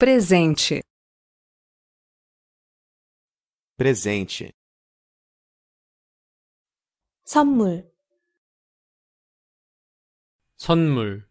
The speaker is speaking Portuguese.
Presente. Presente. 선물 선물